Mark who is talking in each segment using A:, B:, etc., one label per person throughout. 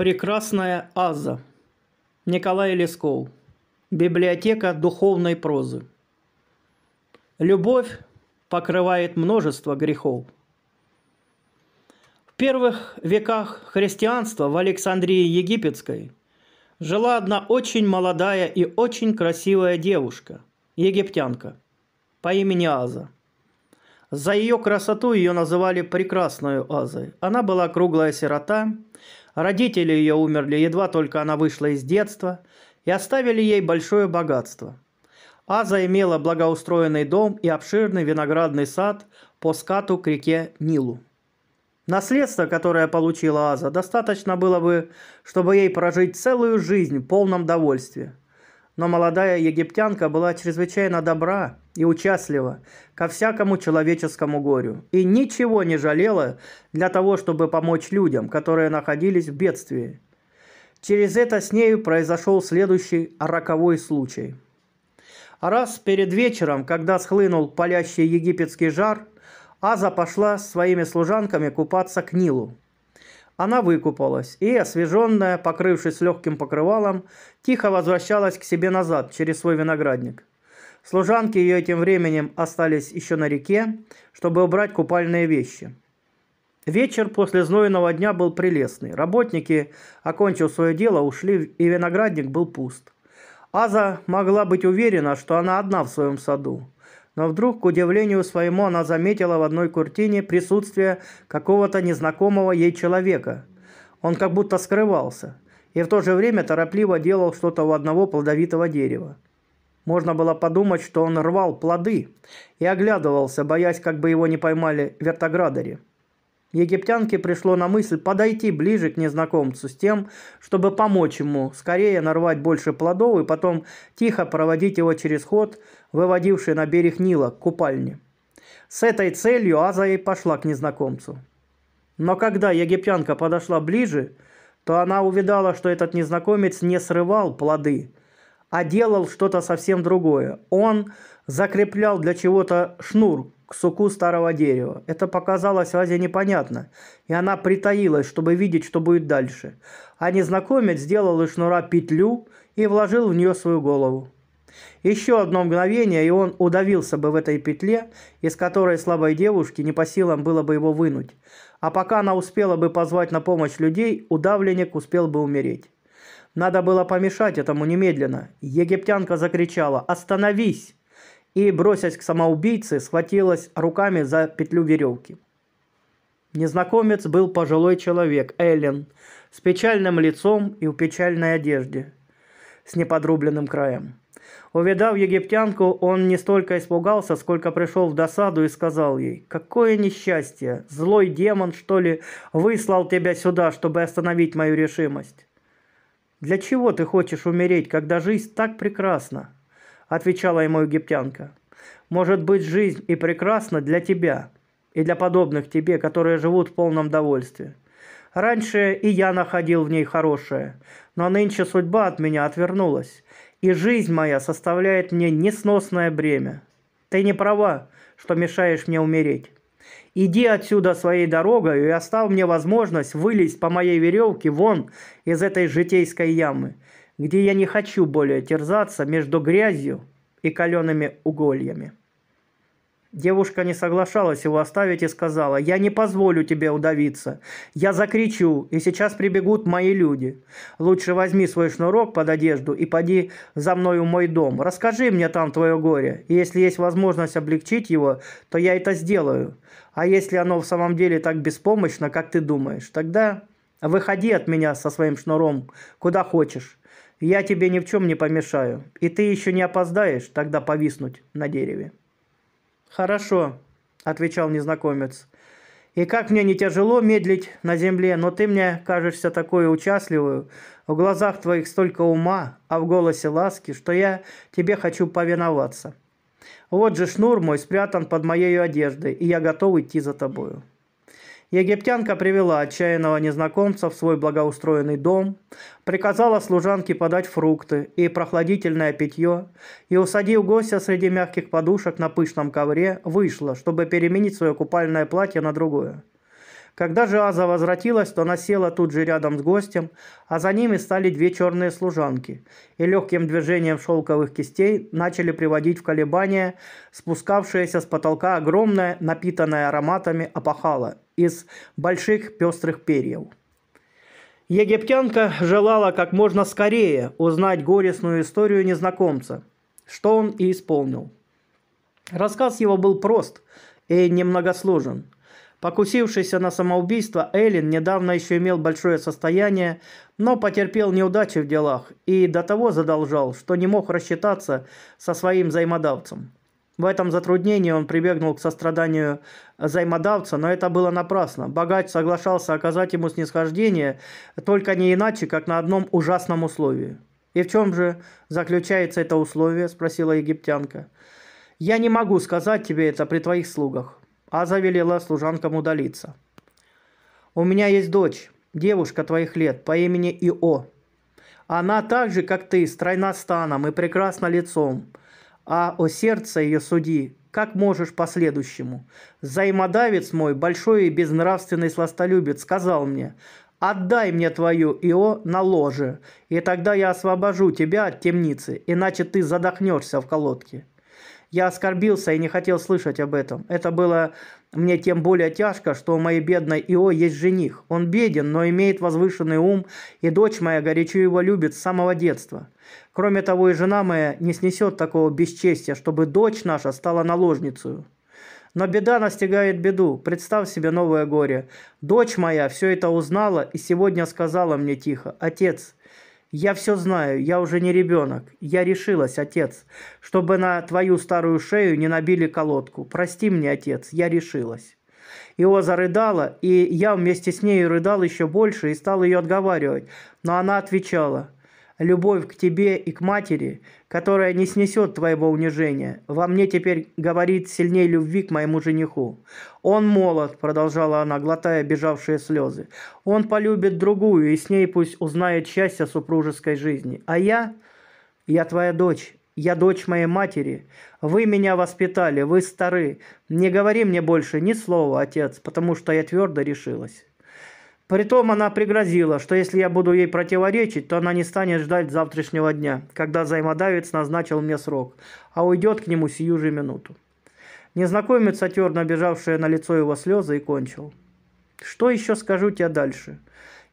A: Прекрасная Аза. Николай Лесков. Библиотека духовной прозы. Любовь покрывает множество грехов. В первых веках христианства в Александрии Египетской жила одна очень молодая и очень красивая девушка, египтянка, по имени Аза. За ее красоту ее называли «прекрасную Азой». Она была круглая сирота, Родители ее умерли, едва только она вышла из детства, и оставили ей большое богатство. Аза имела благоустроенный дом и обширный виноградный сад по скату к реке Нилу. Наследство, которое получила Аза, достаточно было бы, чтобы ей прожить целую жизнь в полном довольстве – но молодая египтянка была чрезвычайно добра и участлива ко всякому человеческому горю и ничего не жалела для того, чтобы помочь людям, которые находились в бедствии. Через это с нею произошел следующий роковой случай. Раз перед вечером, когда схлынул палящий египетский жар, Аза пошла с своими служанками купаться к Нилу – она выкупалась и, освеженная, покрывшись легким покрывалом, тихо возвращалась к себе назад через свой виноградник. Служанки ее этим временем остались еще на реке, чтобы убрать купальные вещи. Вечер после знойного дня был прелестный. Работники, окончив свое дело, ушли, и виноградник был пуст. Аза могла быть уверена, что она одна в своем саду. Но вдруг, к удивлению своему, она заметила в одной куртине присутствие какого-то незнакомого ей человека. Он как будто скрывался и в то же время торопливо делал что-то у одного плодовитого дерева. Можно было подумать, что он рвал плоды и оглядывался, боясь, как бы его не поймали вертоградари. Египтянке пришло на мысль подойти ближе к незнакомцу с тем, чтобы помочь ему скорее нарвать больше плодов и потом тихо проводить его через ход – выводившей на берег Нила к купальне. С этой целью Аза пошла к незнакомцу. Но когда египтянка подошла ближе, то она увидала, что этот незнакомец не срывал плоды, а делал что-то совсем другое. Он закреплял для чего-то шнур к суку старого дерева. Это показалось Азе непонятно, и она притаилась, чтобы видеть, что будет дальше. А незнакомец сделал из шнура петлю и вложил в нее свою голову. Еще одно мгновение, и он удавился бы в этой петле, из которой слабой девушке не по силам было бы его вынуть. А пока она успела бы позвать на помощь людей, удавленник успел бы умереть. Надо было помешать этому немедленно. Египтянка закричала «Остановись!» и, бросясь к самоубийце, схватилась руками за петлю веревки. Незнакомец был пожилой человек, Эллен, с печальным лицом и в печальной одежде, с неподрубленным краем. Увидав египтянку, он не столько испугался, сколько пришел в досаду и сказал ей, «Какое несчастье! Злой демон, что ли, выслал тебя сюда, чтобы остановить мою решимость?» «Для чего ты хочешь умереть, когда жизнь так прекрасна?» Отвечала ему египтянка. «Может быть, жизнь и прекрасна для тебя, и для подобных тебе, которые живут в полном довольстве. Раньше и я находил в ней хорошее, но нынче судьба от меня отвернулась и жизнь моя составляет мне несносное бремя. Ты не права, что мешаешь мне умереть. Иди отсюда своей дорогой и оставь мне возможность вылезть по моей веревке вон из этой житейской ямы, где я не хочу более терзаться между грязью и калеными угольями. Девушка не соглашалась его оставить и сказала, «Я не позволю тебе удавиться. Я закричу, и сейчас прибегут мои люди. Лучше возьми свой шнурок под одежду и поди за мною в мой дом. Расскажи мне там твое горе, и если есть возможность облегчить его, то я это сделаю. А если оно в самом деле так беспомощно, как ты думаешь, тогда выходи от меня со своим шнуром куда хочешь. Я тебе ни в чем не помешаю, и ты еще не опоздаешь тогда повиснуть на дереве». «Хорошо», — отвечал незнакомец. «И как мне не тяжело медлить на земле, но ты мне кажешься такой участливую, в глазах твоих столько ума, а в голосе ласки, что я тебе хочу повиноваться. Вот же шнур мой спрятан под моей одеждой, и я готов идти за тобою». Египтянка привела отчаянного незнакомца в свой благоустроенный дом, приказала служанке подать фрукты и прохладительное питье, и, усадив гостя среди мягких подушек на пышном ковре, вышла, чтобы переменить свое купальное платье на другое. Когда же Аза возвратилась, то она села тут же рядом с гостем, а за ними стали две черные служанки, и легким движением шелковых кистей начали приводить в колебания спускавшееся с потолка огромное, напитанное ароматами опахало – из больших пестрых перьев. Египтянка желала как можно скорее узнать горестную историю незнакомца, что он и исполнил. Рассказ его был прост и немногосложен. Покусившийся на самоубийство, Эллен недавно еще имел большое состояние, но потерпел неудачи в делах и до того задолжал, что не мог рассчитаться со своим взаимодавцем. В этом затруднении он прибегнул к состраданию займодавца, но это было напрасно. Богач соглашался оказать ему снисхождение, только не иначе, как на одном ужасном условии. «И в чем же заключается это условие?» – спросила египтянка. «Я не могу сказать тебе это при твоих слугах», – а завелела служанкам удалиться. «У меня есть дочь, девушка твоих лет, по имени Ио. Она так же, как ты, стройна станом и прекрасна лицом а о сердце ее суди, как можешь по следующему, Взаимодавец мой, большой и безнравственный сластолюбец, сказал мне, «Отдай мне твою Ио на ложе, и тогда я освобожу тебя от темницы, иначе ты задохнешься в колодке». Я оскорбился и не хотел слышать об этом. Это было мне тем более тяжко, что у моей бедной Ио есть жених. Он беден, но имеет возвышенный ум, и дочь моя горячо его любит с самого детства. Кроме того, и жена моя не снесет такого бесчестия, чтобы дочь наша стала наложницей. Но беда настигает беду, представь себе новое горе. Дочь моя все это узнала и сегодня сказала мне тихо, «Отец, я все знаю, я уже не ребенок. Я решилась, отец, чтобы на твою старую шею не набили колодку. Прости мне, отец, я решилась. Ио зарыдала, и я вместе с ней рыдал еще больше и стал ее отговаривать. Но она отвечала, любовь к тебе и к матери, которая не снесет твоего унижения. Во мне теперь говорит сильней любви к моему жениху. Он молод, продолжала она, глотая бежавшие слезы. Он полюбит другую, и с ней пусть узнает счастье супружеской жизни. А я... Я твоя дочь, я дочь моей матери. Вы меня воспитали, вы стары. Не говори мне больше ни слова, отец, потому что я твердо решилась. Притом она пригрозила, что если я буду ей противоречить, то она не станет ждать завтрашнего дня, когда взаимодавец назначил мне срок, а уйдет к нему сию же минуту. Незнакомец отер набежавшие на лицо его слезы и кончил. «Что еще скажу тебе дальше?»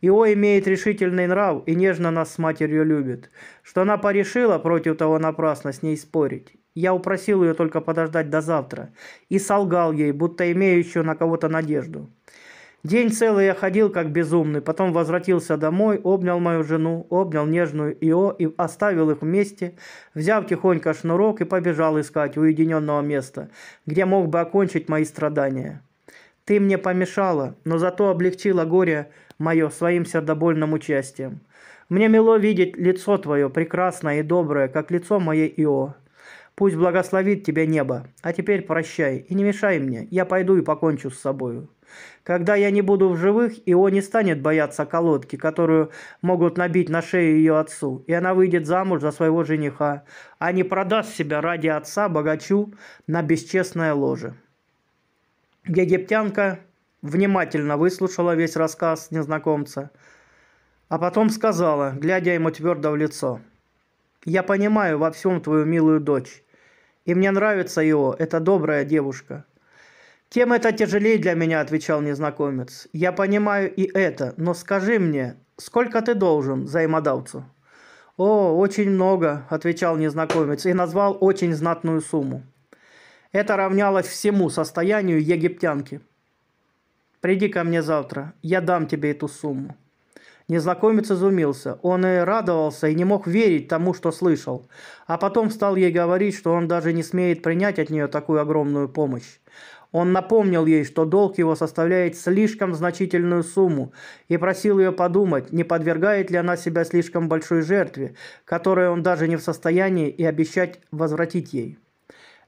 A: Ио имеет решительный нрав и нежно нас с матерью любит. Что она порешила против того напрасно с ней спорить. Я упросил ее только подождать до завтра и солгал ей, будто имею еще на кого-то надежду. День целый я ходил как безумный, потом возвратился домой, обнял мою жену, обнял нежную Ио и оставил их вместе, взяв тихонько шнурок и побежал искать уединенного места, где мог бы окончить мои страдания. Ты мне помешала, но зато облегчила горе мое своим сердобольным участием. Мне мило видеть лицо твое, прекрасное и доброе, как лицо моей Ио. Пусть благословит тебя небо. А теперь прощай и не мешай мне, я пойду и покончу с собою. Когда я не буду в живых, Ио не станет бояться колодки, которую могут набить на шею ее отцу, и она выйдет замуж за своего жениха, а не продаст себя ради отца богачу на бесчестное ложе». Египтянка внимательно выслушала весь рассказ незнакомца, а потом сказала, глядя ему твердо в лицо, «Я понимаю во всем твою милую дочь, и мне нравится Ио, это добрая девушка. Тем это тяжелее для меня, отвечал незнакомец. Я понимаю и это, но скажи мне, сколько ты должен взаимодавцу? О, очень много, отвечал незнакомец и назвал очень знатную сумму. Это равнялось всему состоянию египтянки. Приди ко мне завтра, я дам тебе эту сумму. Незнакомец изумился. Он и радовался, и не мог верить тому, что слышал. А потом стал ей говорить, что он даже не смеет принять от нее такую огромную помощь. Он напомнил ей, что долг его составляет слишком значительную сумму, и просил ее подумать, не подвергает ли она себя слишком большой жертве, которую он даже не в состоянии и обещать возвратить ей.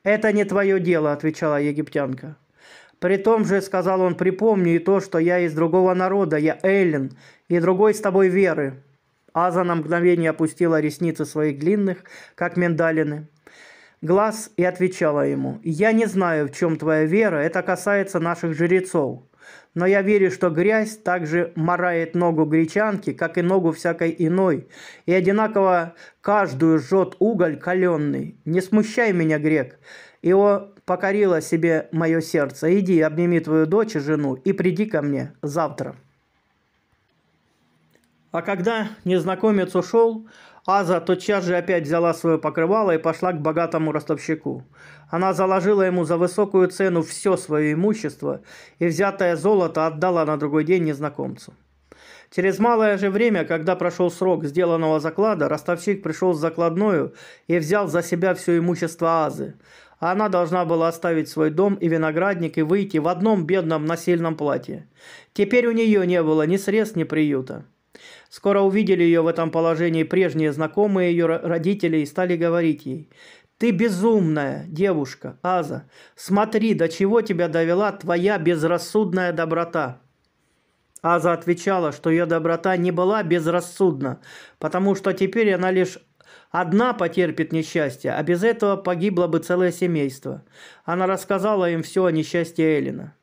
A: «Это не твое дело», – отвечала египтянка. При том же, сказал он, припомни и то, что я из другого народа, я Эллен, и другой с тобой веры. Аза на мгновение опустила ресницы своих длинных, как миндалины. Глаз и отвечала ему, «Я не знаю, в чем твоя вера, это касается наших жрецов. Но я верю, что грязь также морает ногу гречанки, как и ногу всякой иной, и одинаково каждую жжет уголь каленный. Не смущай меня, грек, и о покорила себе мое сердце. Иди, обними твою дочь и жену и приди ко мне завтра». А когда незнакомец ушел, Аза тотчас же опять взяла свое покрывало и пошла к богатому ростовщику. Она заложила ему за высокую цену все свое имущество и взятое золото отдала на другой день незнакомцу. Через малое же время, когда прошел срок сделанного заклада, ростовщик пришел с закладною и взял за себя все имущество Азы. Она должна была оставить свой дом и виноградник и выйти в одном бедном насильном платье. Теперь у нее не было ни средств, ни приюта. Скоро увидели ее в этом положении прежние знакомые ее родители и стали говорить ей «Ты безумная девушка, Аза! Смотри, до чего тебя довела твоя безрассудная доброта!» Аза отвечала, что ее доброта не была безрассудна, потому что теперь она лишь Одна потерпит несчастье, а без этого погибло бы целое семейство. Она рассказала им все о несчастье Эллина.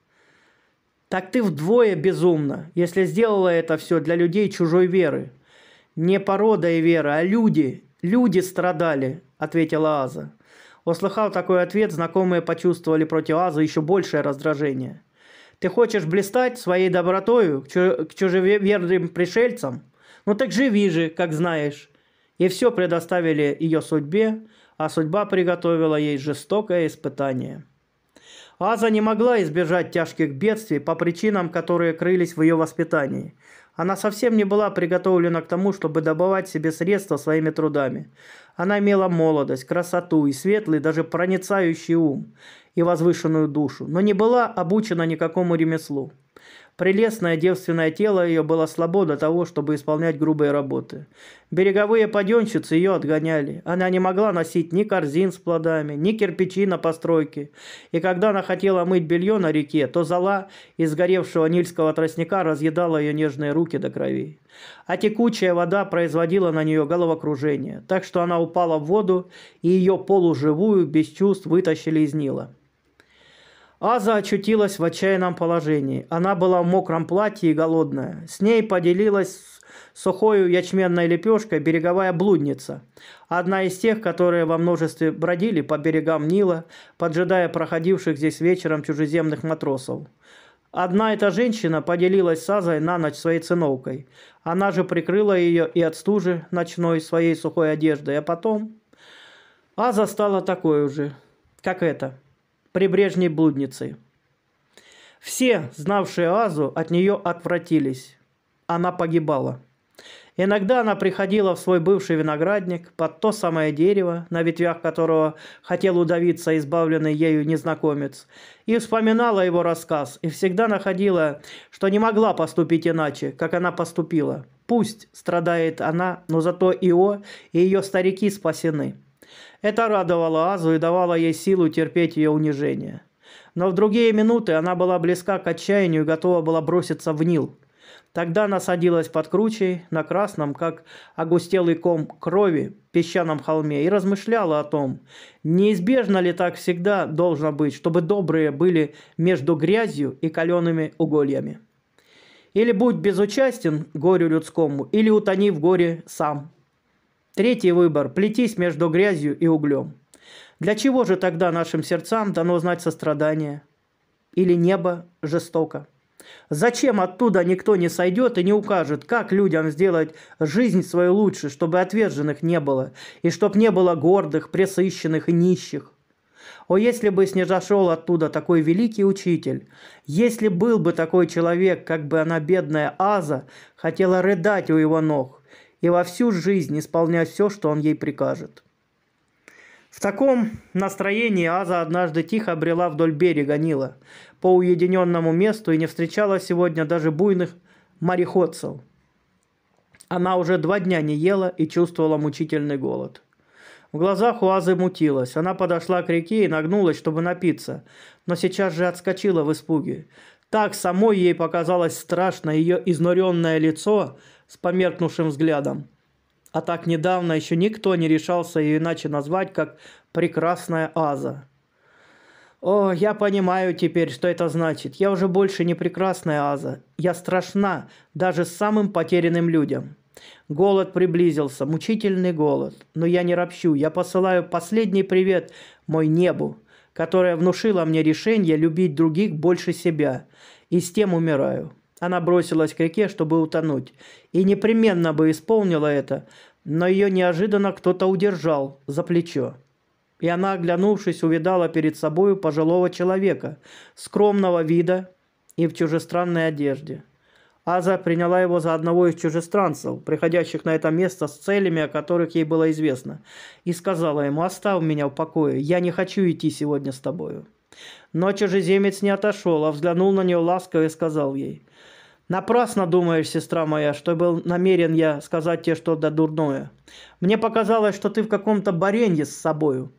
A: Так ты вдвое безумна, если сделала это все для людей чужой веры. Не порода и вера, а люди. Люди страдали, ответила Аза. Услыхав такой ответ, знакомые почувствовали против Азы еще большее раздражение. Ты хочешь блистать своей добротою к чужеверным пришельцам? Ну так живи же, как знаешь. И все предоставили ее судьбе, а судьба приготовила ей жестокое испытание. Аза не могла избежать тяжких бедствий по причинам, которые крылись в ее воспитании. Она совсем не была приготовлена к тому, чтобы добывать себе средства своими трудами. Она имела молодость, красоту и светлый, даже проницающий ум и возвышенную душу, но не была обучена никакому ремеслу. Прелестное девственное тело ее было слабо до того, чтобы исполнять грубые работы. Береговые подъемщицы ее отгоняли. Она не могла носить ни корзин с плодами, ни кирпичи на постройке. И когда она хотела мыть белье на реке, то зала из горевшего нильского тростника разъедала ее нежные руки до крови. А текучая вода производила на нее головокружение, так что она упала в воду, и ее полуживую, без чувств, вытащили из Нила. Аза очутилась в отчаянном положении. Она была в мокром платье и голодная. С ней поделилась сухой ячменной лепешкой береговая блудница. Одна из тех, которые во множестве бродили по берегам Нила, поджидая проходивших здесь вечером чужеземных матросов. Одна эта женщина поделилась с Азой на ночь своей циновкой. Она же прикрыла ее и от стужи ночной своей сухой одеждой, а потом... Аза стала такой уже, как это прибрежней блудницы. Все, знавшие Азу, от нее отвратились. Она погибала. Иногда она приходила в свой бывший виноградник под то самое дерево, на ветвях которого хотел удавиться избавленный ею незнакомец, и вспоминала его рассказ, и всегда находила, что не могла поступить иначе, как она поступила. Пусть страдает она, но зато Ио и ее старики спасены. Это радовало Азу и давало ей силу терпеть ее унижение. Но в другие минуты она была близка к отчаянию и готова была броситься в Нил. Тогда она садилась под кручей, на красном, как огустелый ком крови, песчаном холме, и размышляла о том, неизбежно ли так всегда должно быть, чтобы добрые были между грязью и калеными угольями. Или будь безучастен горю людскому, или утони в горе сам – Третий выбор – плетись между грязью и углем. Для чего же тогда нашим сердцам дано знать сострадание? Или небо жестоко? Зачем оттуда никто не сойдет и не укажет, как людям сделать жизнь свою лучше, чтобы отверженных не было, и чтобы не было гордых, пресыщенных и нищих? О, если бы снизошел оттуда такой великий учитель, если был бы такой человек, как бы она, бедная Аза, хотела рыдать у его ног, и во всю жизнь исполнять все, что он ей прикажет. В таком настроении Аза однажды тихо обрела вдоль берега Нила по уединенному месту и не встречала сегодня даже буйных мореходцев. Она уже два дня не ела и чувствовала мучительный голод. В глазах у Азы мутилась. Она подошла к реке и нагнулась, чтобы напиться, но сейчас же отскочила в испуге. Так самой ей показалось страшно ее изнуренное лицо – с померкнувшим взглядом. А так недавно еще никто не решался ее иначе назвать, как «прекрасная Аза». О, я понимаю теперь, что это значит. Я уже больше не прекрасная Аза. Я страшна даже самым потерянным людям. Голод приблизился, мучительный голод. Но я не ропщу, я посылаю последний привет мой небу, которое внушило мне решение любить других больше себя. И с тем умираю. Она бросилась к реке, чтобы утонуть, и непременно бы исполнила это, но ее неожиданно кто-то удержал за плечо. И она, оглянувшись, увидала перед собою пожилого человека, скромного вида и в чужестранной одежде. Аза приняла его за одного из чужестранцев, приходящих на это место с целями, о которых ей было известно, и сказала ему «Оставь меня в покое, я не хочу идти сегодня с тобою». Но чужеземец не отошел, а взглянул на нее ласково и сказал ей – Напрасно думаешь, сестра моя, что был намерен я сказать тебе что-то дурное. Мне показалось, что ты в каком-то баренье с собою.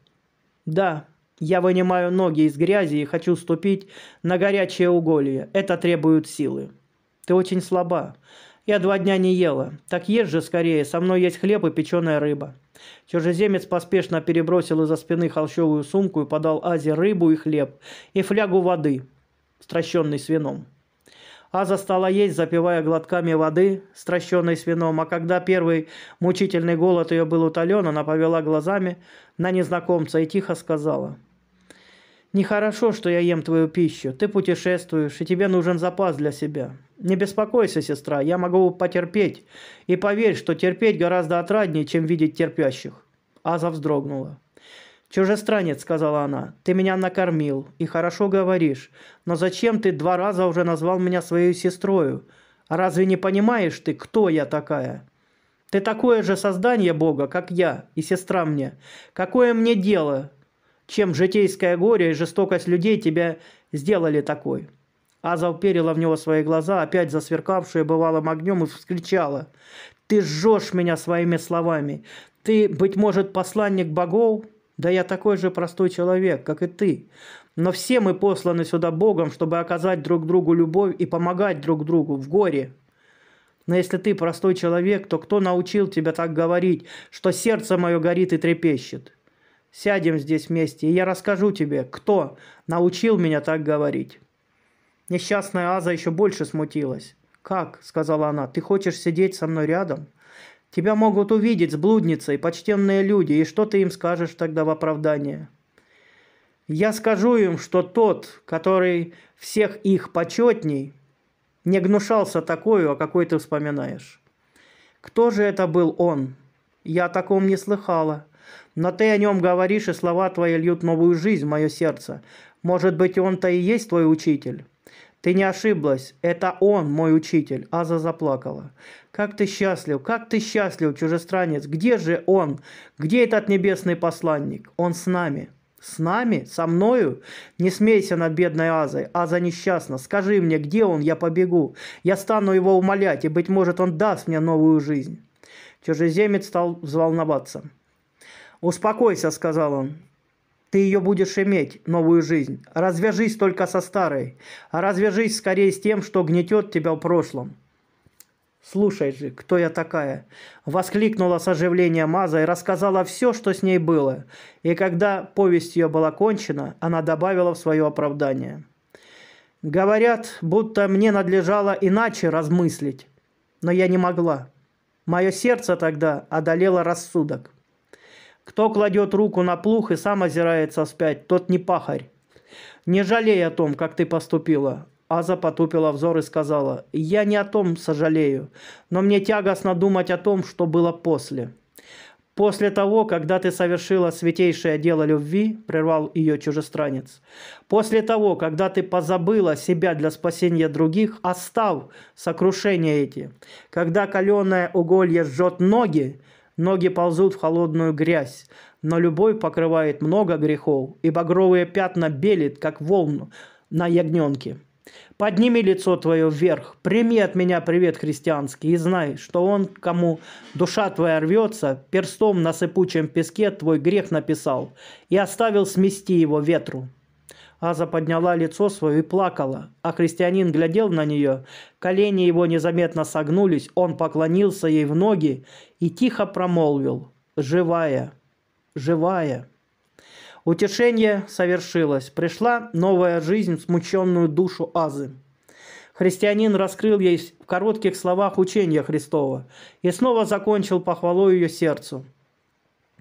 A: Да, я вынимаю ноги из грязи и хочу ступить на горячее уголье. Это требует силы. Ты очень слаба. Я два дня не ела. Так ешь же скорее, со мной есть хлеб и печеная рыба. Чужеземец поспешно перебросил из-за спины холщовую сумку и подал Азе рыбу и хлеб, и флягу воды, стращенный с вином. Аза стала есть, запивая глотками воды, стращенной с вином, а когда первый мучительный голод ее был утолен, она повела глазами на незнакомца и тихо сказала. «Нехорошо, что я ем твою пищу. Ты путешествуешь, и тебе нужен запас для себя. Не беспокойся, сестра, я могу потерпеть. И поверь, что терпеть гораздо отраднее, чем видеть терпящих». Аза вздрогнула. «Чужестранец», — сказала она, — «ты меня накормил и хорошо говоришь, но зачем ты два раза уже назвал меня своей сестрою? Разве не понимаешь ты, кто я такая?» «Ты такое же создание Бога, как я и сестра мне. Какое мне дело, чем житейское горе и жестокость людей тебя сделали такой?» Аза уперила в него свои глаза, опять засверкавшие бывалым огнем, и вскричала. «Ты жжешь меня своими словами! Ты, быть может, посланник богов?» Да я такой же простой человек, как и ты. Но все мы посланы сюда Богом, чтобы оказать друг другу любовь и помогать друг другу в горе. Но если ты простой человек, то кто научил тебя так говорить, что сердце мое горит и трепещет? Сядем здесь вместе, и я расскажу тебе, кто научил меня так говорить». Несчастная Аза еще больше смутилась. «Как?» – сказала она. «Ты хочешь сидеть со мной рядом?» Тебя могут увидеть с блудницей, почтенные люди, и что ты им скажешь тогда в оправдание? Я скажу им, что тот, который всех их почетней, не гнушался такую, о какой ты вспоминаешь. Кто же это был он? Я о таком не слыхала. Но ты о нем говоришь, и слова твои льют новую жизнь в мое сердце. Может быть, он-то и есть твой учитель?» Ты не ошиблась, это он, мой учитель. Аза заплакала. Как ты счастлив, как ты счастлив, чужестранец. Где же он? Где этот небесный посланник? Он с нами. С нами? Со мною? Не смейся над бедной Азой. Аза несчастна. Скажи мне, где он? Я побегу. Я стану его умолять, и, быть может, он даст мне новую жизнь. Чужеземец стал взволноваться. «Успокойся», — сказал он ты ее будешь иметь, новую жизнь. Развяжись только со старой. Развяжись скорее с тем, что гнетет тебя в прошлом. «Слушай же, кто я такая?» Воскликнула с оживлением Маза и рассказала все, что с ней было. И когда повесть ее была кончена, она добавила в свое оправдание. «Говорят, будто мне надлежало иначе размыслить. Но я не могла. Мое сердце тогда одолело рассудок. Кто кладет руку на плух и сам озирается вспять, тот не пахарь. Не жалей о том, как ты поступила. Аза потупила взор и сказала, «Я не о том сожалею, но мне тягостно думать о том, что было после». «После того, когда ты совершила святейшее дело любви», – прервал ее чужестранец, «после того, когда ты позабыла себя для спасения других, остав а сокрушения эти, когда каленое уголье жжет ноги, Ноги ползут в холодную грязь, но любовь покрывает много грехов, и багровые пятна белит, как волну на ягненке. Подними лицо твое вверх, прими от меня привет христианский, и знай, что он, кому душа твоя рвется, перстом на сыпучем песке твой грех написал и оставил смести его ветру. Аза подняла лицо свое и плакала, а христианин глядел на нее. Колени его незаметно согнулись, он поклонился ей в ноги и тихо промолвил «Живая! Живая!» Утешение совершилось. Пришла новая жизнь в смущенную душу Азы. Христианин раскрыл ей в коротких словах учение Христова и снова закончил похвалу ее сердцу –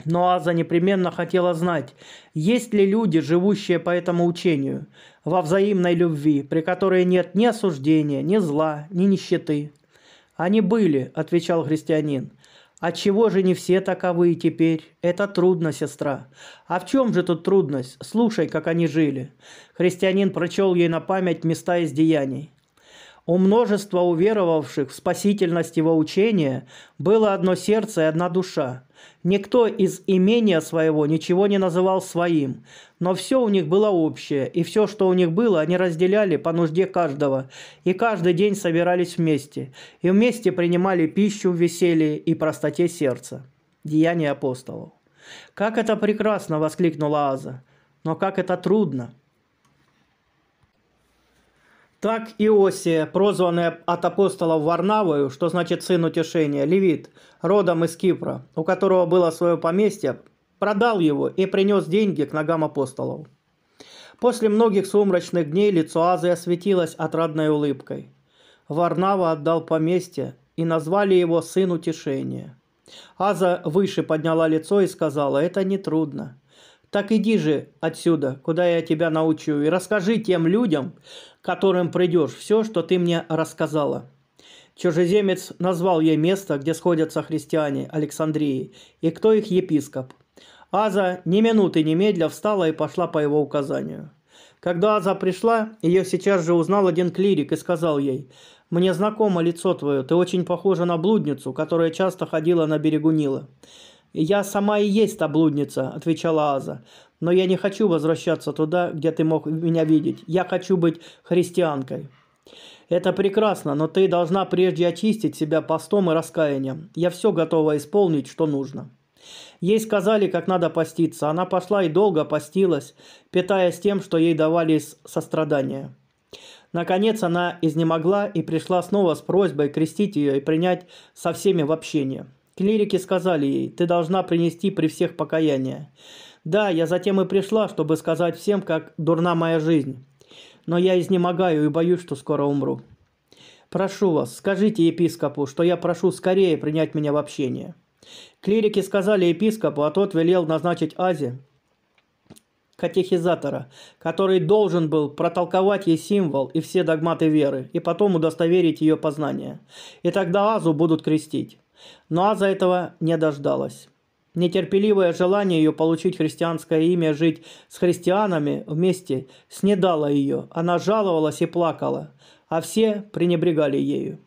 A: но Аза непременно хотела знать, есть ли люди, живущие по этому учению, во взаимной любви, при которой нет ни осуждения, ни зла, ни нищеты. «Они были», – отвечал христианин. «А чего же не все таковы теперь? Это трудно, сестра. А в чем же тут трудность? Слушай, как они жили». Христианин прочел ей на память места из деяний. У множества уверовавших в спасительность его учения было одно сердце и одна душа. Никто из имения своего ничего не называл своим, но все у них было общее, и все, что у них было, они разделяли по нужде каждого, и каждый день собирались вместе, и вместе принимали пищу в веселье и простоте сердца. Деяния апостолов. «Как это прекрасно!» – воскликнула Аза. «Но как это трудно!» Так Иосия, прозванный от апостолов Варнавою, что значит «сын утешения», левит, родом из Кипра, у которого было свое поместье, продал его и принес деньги к ногам апостолов. После многих сумрачных дней лицо Азы осветилось отрадной улыбкой. Варнава отдал поместье, и назвали его «сын утешения». Аза выше подняла лицо и сказала, «Это нетрудно. Так иди же отсюда, куда я тебя научу, и расскажи тем людям, которым придешь, все, что ты мне рассказала». Чужеземец назвал ей место, где сходятся христиане Александрии, и кто их епископ. Аза ни минуты немедля встала и пошла по его указанию. Когда Аза пришла, ее сейчас же узнал один клирик и сказал ей, «Мне знакомо лицо твое, ты очень похожа на блудницу, которая часто ходила на берегу Нила. «Я сама и есть та блудница», – отвечала Аза. «Но я не хочу возвращаться туда, где ты мог меня видеть. Я хочу быть христианкой». «Это прекрасно, но ты должна прежде очистить себя постом и раскаянием. Я все готова исполнить, что нужно». Ей сказали, как надо поститься. Она пошла и долго постилась, питаясь тем, что ей давали из сострадания. Наконец она изнемогла и пришла снова с просьбой крестить ее и принять со всеми в общение. Клирики сказали ей, ты должна принести при всех покаяние. Да, я затем и пришла, чтобы сказать всем, как дурна моя жизнь. Но я изнемогаю и боюсь, что скоро умру. Прошу вас, скажите епископу, что я прошу скорее принять меня в общение. Клирики сказали епископу, а тот велел назначить Азе, катехизатора, который должен был протолковать ей символ и все догматы веры, и потом удостоверить ее познание. И тогда Азу будут крестить. Но ну, Аза этого не дождалась. Нетерпеливое желание ее получить христианское имя, жить с христианами вместе, снедало ее. Она жаловалась и плакала, а все пренебрегали ею.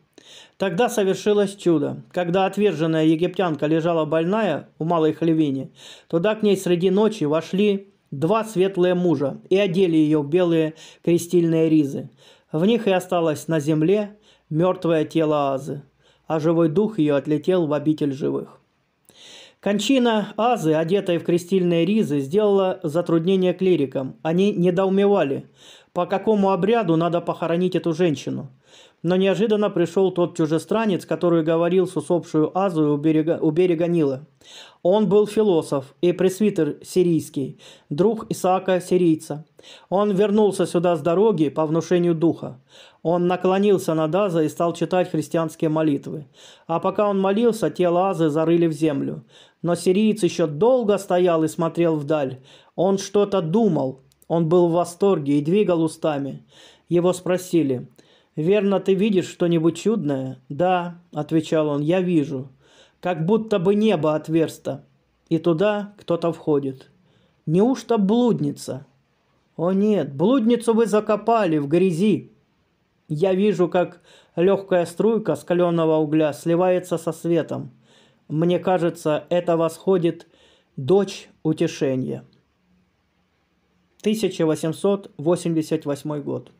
A: Тогда совершилось чудо. Когда отверженная египтянка лежала больная у Малой Хлевине, туда к ней среди ночи вошли два светлые мужа и одели ее в белые крестильные ризы. В них и осталось на земле мертвое тело Азы а живой дух ее отлетел в обитель живых. Кончина Азы, одетая в крестильные ризы, сделала затруднение клирикам. Они недоумевали, по какому обряду надо похоронить эту женщину. Но неожиданно пришел тот чужестранец, который говорил с усопшую Азу у берега, у берега Нила. Он был философ и пресвитер сирийский, друг Исаака сирийца. Он вернулся сюда с дороги по внушению духа. Он наклонился над Аза и стал читать христианские молитвы. А пока он молился, тело Азы зарыли в землю. Но сириец еще долго стоял и смотрел вдаль. Он что-то думал. Он был в восторге и двигал устами. Его спросили – «Верно, ты видишь что-нибудь чудное?» «Да», — отвечал он, — «я вижу. Как будто бы небо отверсто, и туда кто-то входит. Неужто блудница?» «О нет, блудницу вы закопали в грязи!» Я вижу, как легкая струйка скаленного угля сливается со светом. Мне кажется, это восходит дочь утешения. 1888 год.